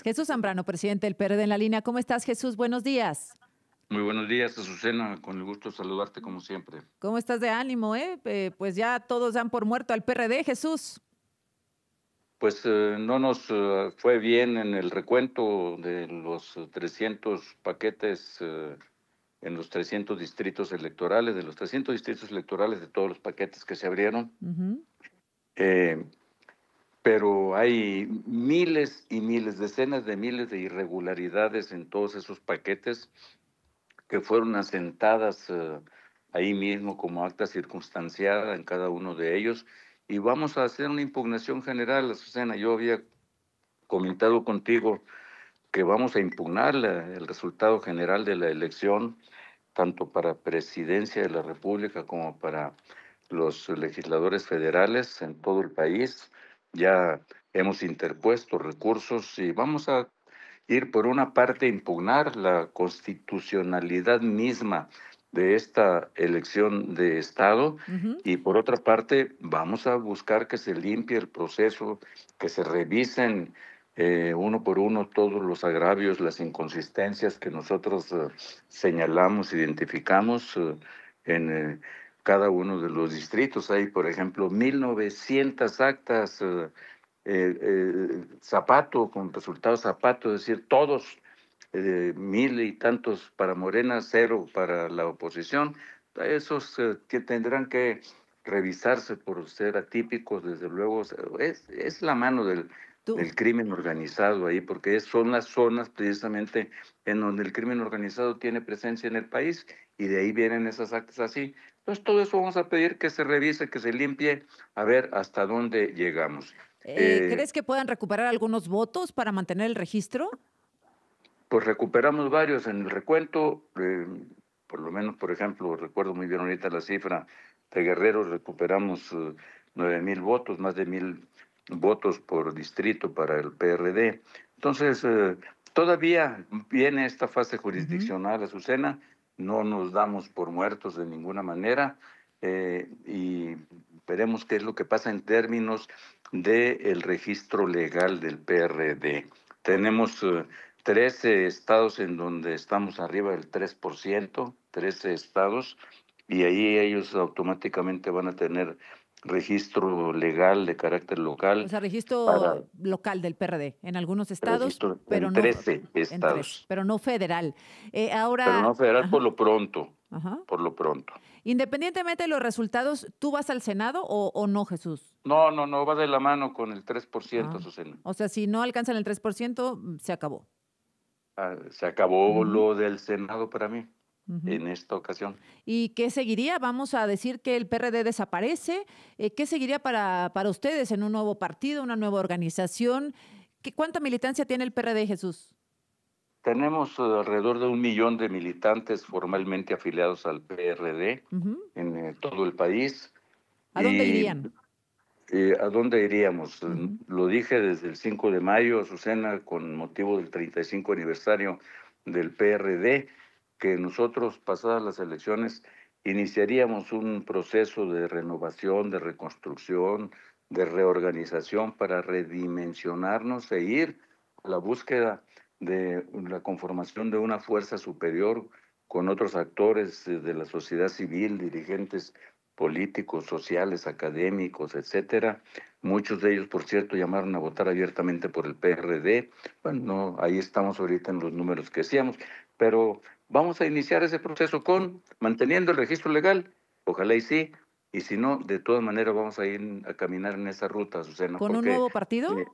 Jesús Zambrano, presidente del PRD en la línea. ¿Cómo estás, Jesús? Buenos días. Muy buenos días, Azucena. Con el gusto de saludarte como siempre. ¿Cómo estás de ánimo, eh? eh pues ya todos dan por muerto al PRD, Jesús. Pues eh, no nos eh, fue bien en el recuento de los 300 paquetes en los 300 distritos electorales, de los 300 distritos electorales de todos los paquetes que se abrieron pero hay miles y miles, decenas de miles de irregularidades en todos esos paquetes que fueron asentadas eh, ahí mismo como acta circunstanciada en cada uno de ellos. Y vamos a hacer una impugnación general, Azucena. Yo había comentado contigo que vamos a impugnar el resultado general de la elección, tanto para presidencia de la República como para los legisladores federales en todo el país ya hemos interpuesto recursos y vamos a ir por una parte a impugnar la constitucionalidad misma de esta elección de Estado y por otra parte vamos a buscar que se limpie el proceso, que se revisen eh, uno por uno todos los agravios, las inconsistencias que nosotros eh, señalamos, identificamos eh, en cada uno de los distritos. Hay, por ejemplo, 1.900 actas eh, eh, eh, Zapato, con resultado Zapato, es decir, todos, mil y tantos para Morena, cero para la oposición. Esos que tendrán que revisarse por ser atípicos, desde luego, es, la mano del, del crimen organizado ahí, porque son las zonas precisamente en donde el crimen organizado tiene presencia en el país y de ahí vienen esas actas así. Entonces todo eso vamos a pedir que se revise, que se limpie, a ver hasta dónde llegamos. Eh, eh, ¿Crees que puedan recuperar algunos votos para mantener el registro? Pues recuperamos varios en el recuento, eh, por lo menos, por ejemplo, recuerdo muy bien ahorita la cifra de Guerrero, recuperamos nueve mil votos, más de mil votos por distrito para el PRD. Entonces, todavía viene esta fase jurisdiccional, a Azucena, no nos damos por muertos de ninguna manera eh, y veremos qué es lo que pasa en términos del el registro legal del PRD. Tenemos eh, trece 13 estados en donde estamos arriba del 3%, 13 estados, y ahí ellos automáticamente van a tener registro legal de carácter local. O sea, registro local del PRD en algunos estados, pero en 13 no, estados. pero no federal. Eh, ahora, pero no federal por lo pronto. Por lo pronto. Independientemente de los resultados, ¿tú vas al Senado o, no, Jesús? No, no, no, va de la mano con el 3%, ah. Susana. O sea, si no alcanzan el 3%, se acabó. Ah, se acabó lo del Senado para mí en esta ocasión. ¿Y qué seguiría? Vamos a decir que el PRD desaparece. Eh, ¿Qué seguiría para, ustedes en un nuevo partido, una nueva organización? ¿Qué, ¿Cuánta militancia tiene el PRD, Jesús? Tenemos eh, alrededor de un millón de militantes formalmente afiliados al PRD en eh, todo el país. ¿A dónde irían? ¿A dónde iríamos? Lo dije desde el 5 de mayo, cena con motivo del 35 aniversario del PRD que nosotros, pasadas las elecciones, iniciaríamos un proceso de renovación, de reconstrucción, de reorganización para redimensionarnos e ir a la búsqueda de la conformación de una fuerza superior con otros actores de la sociedad civil, dirigentes políticos, sociales, académicos, etcétera. Muchos de ellos, por cierto, llamaron a votar abiertamente por el PRD. Bueno, ahí estamos ahorita en los números que decíamos, pero Vamos a iniciar ese proceso con manteniendo el registro legal. Ojalá y sí. Y si no, de todas maneras vamos a ir a caminar en esa ruta, Azucena. ¿Con un nuevo partido? Eh,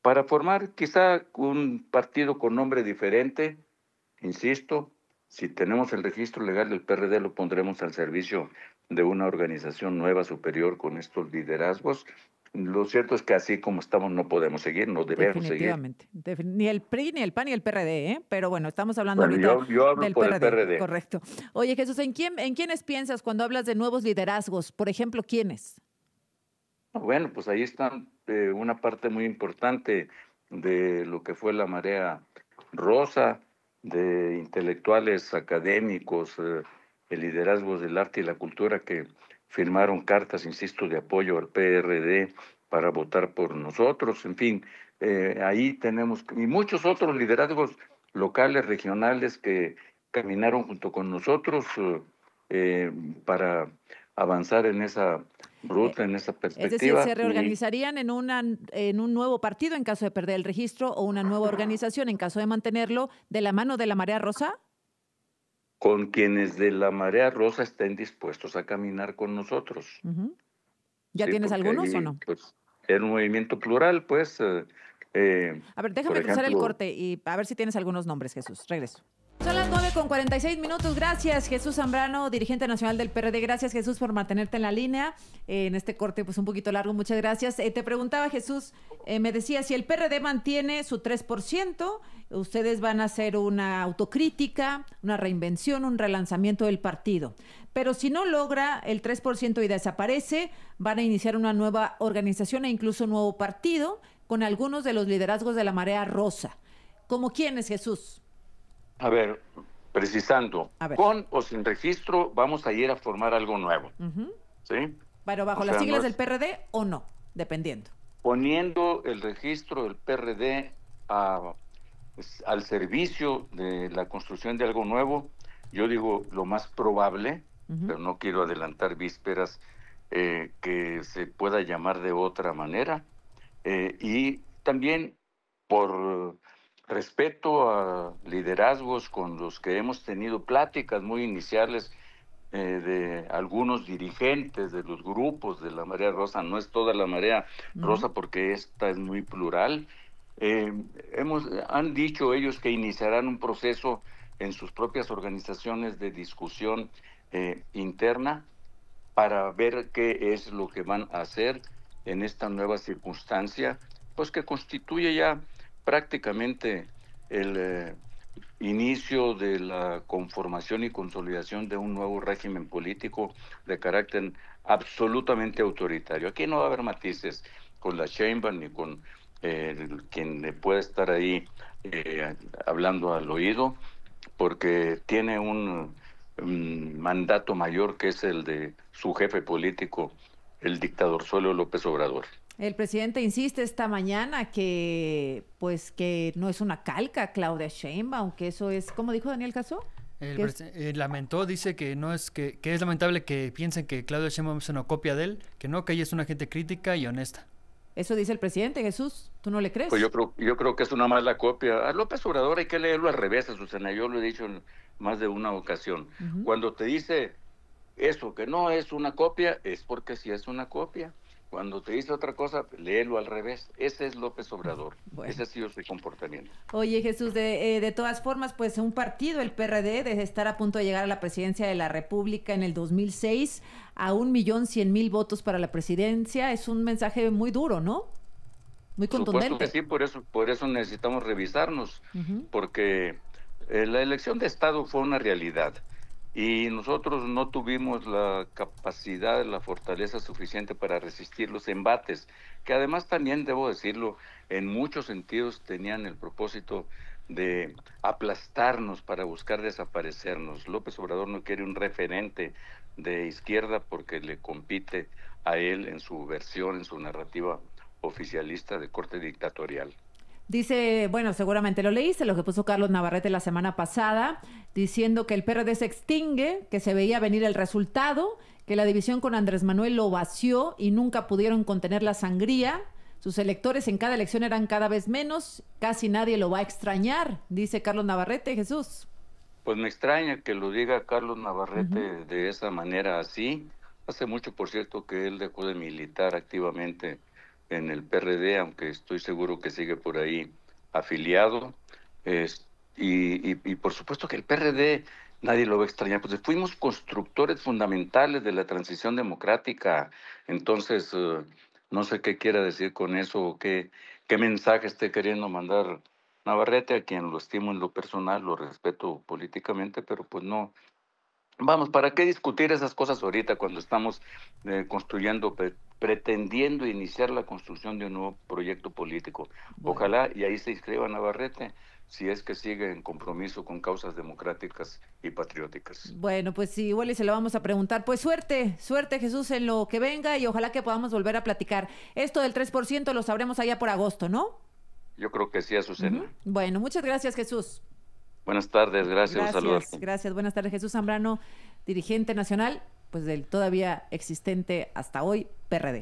para formar quizá un partido con nombre diferente, insisto, si tenemos el registro legal del PRD lo pondremos al servicio de una organización nueva superior con estos liderazgos lo cierto es que así como estamos no podemos seguir, no debemos seguir. Definitivamente. Ni el PRI, ni el PAN, ni el PRD, ¿eh? Pero bueno, estamos hablando de ahorita yo, yo hablo del PRD. Correcto. Oye, Jesús, ¿en, quién, ¿en quiénes piensas cuando hablas de nuevos liderazgos? Por ejemplo, ¿quiénes? Bueno, pues ahí está eh, una parte muy importante de lo que fue la marea rosa, de intelectuales académicos, eh, de el liderazgo del arte y la cultura que firmaron cartas, insisto, de apoyo al PRD para votar por nosotros, en fin, eh, ahí tenemos, y muchos otros liderazgos locales, regionales que caminaron junto con nosotros eh, eh, para avanzar en esa ruta, en esa perspectiva. Es decir, se reorganizarían en, una, en un nuevo partido en caso de perder el registro o una nueva organización en caso de mantenerlo de la mano de la Marea Rosa con quienes de la marea rosa estén dispuestos a caminar con nosotros. ¿Ya tienes algunos o no? Pues, en un movimiento plural, pues. Eh, eh, a ver, déjame cruzar el corte y a ver si tienes algunos nombres, Jesús. Regreso con 46 minutos. Gracias, Jesús Zambrano, dirigente nacional del PRD. Gracias, Jesús, por mantenerte en la línea. Eh, en este corte, pues un poquito largo, muchas gracias. Eh, te preguntaba, Jesús, eh, me decía, si el PRD mantiene su 3%, ustedes van a hacer una autocrítica, una reinvención, un relanzamiento del partido. Pero si no logra el 3% y desaparece, van a iniciar una nueva organización e incluso un nuevo partido con algunos de los liderazgos de la marea rosa. ¿Cómo quién es Jesús? A ver, precisando, con o sin registro vamos a ir a formar algo nuevo. ¿Sí? Pero bajo las siglas del PRD o no, dependiendo. Poniendo el registro del PRD a, pues, al servicio de la construcción de algo nuevo, yo digo lo más probable, pero no quiero adelantar vísperas, eh, que se pueda llamar de otra manera. Eh, y también por respeto a liderazgos con los que hemos tenido pláticas muy iniciales eh, de algunos dirigentes de los grupos de la Marea Rosa, no es toda la Marea Rosa porque esta es muy plural. Eh, hemos, han dicho ellos que iniciarán un proceso en sus propias organizaciones de discusión eh, interna para ver qué es lo que van a hacer en esta nueva circunstancia, pues que constituye ya prácticamente el eh, inicio de la conformación y consolidación de un nuevo régimen político de carácter absolutamente autoritario. Aquí no va a haber matices con la Chamber ni con eh, quien quien pueda estar ahí eh, hablando al oído, porque tiene un, un mandato mayor que es el de su jefe político, el dictador Suelo López Obrador. El presidente insiste esta mañana que, pues, que no es una calca Claudia Sheinbaum, aunque eso es, como dijo Daniel Casó? Eh, lamentó, dice que no es que, es lamentable que piensen que Claudia Sheinbaum es una copia de él, que no, que ella es una gente crítica y honesta. Eso dice el presidente, Jesús, ¿tú no le crees? Pues yo creo, yo creo que es una mala copia. A López Obrador hay que leerlo al revés, Susana, yo lo he dicho en más de una ocasión. Cuando te dice eso, que no es una copia, es porque sí es una copia. Cuando te dice otra cosa, léelo al revés. Ese es López ah, Obrador. Ese ha sido su comportamiento. Oye, Jesús, de, eh, de todas formas, pues un partido, el PRD, de estar a punto de llegar a la presidencia de la República en el 2006 a un millón cien mil votos para la presidencia, es un mensaje muy duro, ¿no? Muy contundente. sí, por eso, por eso necesitamos revisarnos, porque eh, la elección de Estado fue una realidad. Y nosotros no tuvimos la capacidad, la fortaleza suficiente para resistir los embates, que además también, debo decirlo, en muchos sentidos tenían el propósito de aplastarnos para buscar desaparecernos. López Obrador no quiere un referente de izquierda porque le compite a él en su versión, en su narrativa oficialista de corte dictatorial. Dice, bueno, seguramente lo leíste, lo que puso Carlos Navarrete la semana pasada, diciendo que el PRD se extingue, que se veía venir el resultado, que la división con Andrés Manuel lo vació y nunca pudieron contener la sangría. Sus electores en cada elección eran cada vez menos, casi nadie lo va a extrañar, dice Carlos Navarrete, Jesús. Pues me extraña que lo diga Carlos Navarrete de esa manera así. Hace mucho, por cierto, que él dejó de militar activamente en el PRD, aunque estoy seguro que sigue por ahí afiliado. Es, y, y, por supuesto que el PRD nadie lo va a extrañar, pues fuimos constructores fundamentales de la transición democrática. Entonces, eh, no sé qué quiera decir con eso o qué, qué mensaje esté queriendo mandar Navarrete, a quien lo estimo en lo personal, lo respeto políticamente, pero pues no, Vamos, ¿para qué discutir esas cosas ahorita cuando estamos eh, construyendo, pretendiendo iniciar la construcción de un nuevo proyecto político? Ojalá y ahí se inscriba Navarrete si es que sigue en compromiso con causas democráticas y patrióticas. Bueno, pues sí, igual y se lo vamos a preguntar. Pues suerte, suerte Jesús en lo que venga y ojalá que podamos volver a platicar. Esto del 3% lo sabremos allá por agosto, ¿no? Yo creo que sí, Azucena. Bueno, muchas gracias Jesús. Buenas tardes, gracias, saludos, Gracias, buenas tardes. Jesús Zambrano, dirigente nacional, pues del todavía existente hasta hoy PRD.